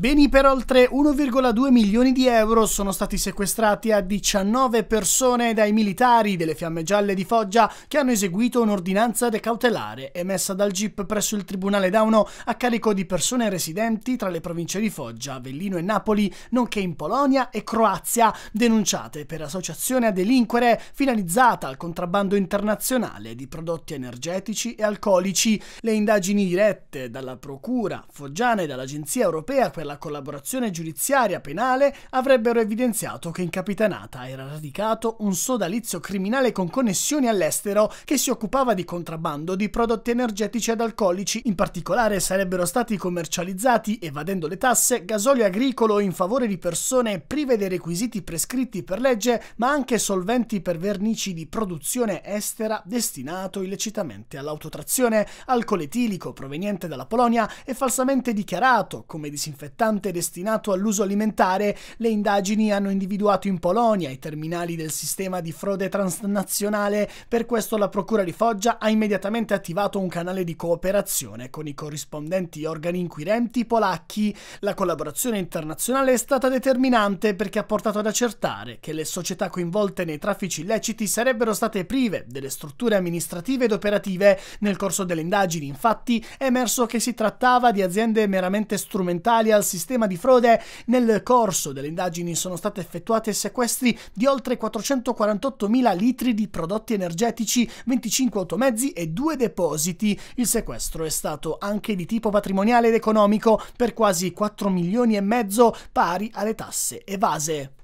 Beni per oltre 1,2 milioni di euro sono stati sequestrati a 19 persone dai militari delle Fiamme Gialle di Foggia che hanno eseguito un'ordinanza decautelare emessa dal GIP presso il Tribunale Dauno a carico di persone residenti tra le province di Foggia, Avellino e Napoli, nonché in Polonia e Croazia, denunciate per associazione a delinquere finalizzata al contrabbando internazionale di prodotti energetici e alcolici. Le indagini dirette dalla Procura foggiana e dall'Agenzia Europea per la alla collaborazione giudiziaria penale avrebbero evidenziato che in Capitanata era radicato un sodalizio criminale con connessioni all'estero che si occupava di contrabbando di prodotti energetici ed alcolici, in particolare sarebbero stati commercializzati, evadendo le tasse, gasolio agricolo in favore di persone prive dei requisiti prescritti per legge, ma anche solventi per vernici di produzione estera destinato illecitamente all'autotrazione, alcol etilico proveniente dalla Polonia e falsamente dichiarato come disinfettante disinfettante destinato all'uso alimentare, le indagini hanno individuato in Polonia i terminali del sistema di frode transnazionale, per questo la Procura di Foggia ha immediatamente attivato un canale di cooperazione con i corrispondenti organi inquirenti polacchi. La collaborazione internazionale è stata determinante perché ha portato ad accertare che le società coinvolte nei traffici illeciti sarebbero state prive delle strutture amministrative ed operative. Nel corso delle indagini, infatti, è emerso che si trattava di aziende meramente strumentali al sistema di frode. Nel corso delle indagini sono state effettuate sequestri di oltre 448.000 litri di prodotti energetici, 25 automezzi e due depositi. Il sequestro è stato anche di tipo patrimoniale ed economico per quasi 4 milioni e mezzo pari alle tasse evase.